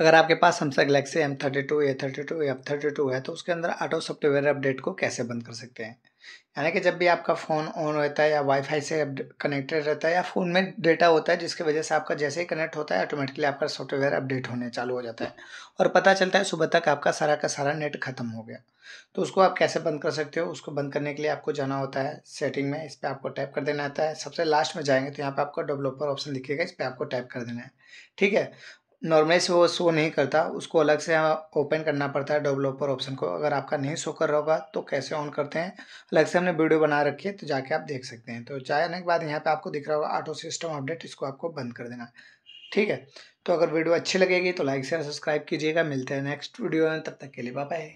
अगर आपके पास हमसा Galaxy M thirty two A thirty two F thirty two है तो उसके अंदर ऑटो सॉफ्टवेयर अपडेट को कैसे बंद कर सकते हैं यानी कि जब भी आपका फ़ोन ऑन रहता है या वाईफाई से कनेक्टेड रहता है या फ़ोन में डेटा होता है जिसकी वजह से आपका जैसे ही कनेक्ट होता है ऑटोमेटिकली आपका सॉफ्टवेयर अपडेट होने चालू हो जाता है और पता चलता है सुबह तक आपका सारा का सारा नेट ख़त्म हो गया तो उसको आप कैसे बंद कर सकते हो उसको बंद करने के लिए आपको जाना होता है सेटिंग में इस पर आपको टैप कर देना आता है सबसे लास्ट में जाएंगे तो यहाँ पर आपको डेवलपर ऑप्शन लिखेगा इस पर आपको टैप कर देना है ठीक है नॉर्मली से वो शो नहीं करता उसको अलग से ओपन करना पड़ता है डेवलपर ऑप्शन को अगर आपका नहीं शो कर रहा होगा तो कैसे ऑन करते हैं अलग से हमने वीडियो बना रखी है तो जाके आप देख सकते हैं तो जाने आने के बाद यहाँ पे आपको दिख रहा होगा ऑटो सिस्टम अपडेट इसको आपको बंद कर देना ठीक है तो अगर वीडियो अच्छी लगेगी तो लाइक शेयर सब्सक्राइब कीजिएगा मिलते हैं नेक्स्ट वीडियो में तब तक के लिए बाय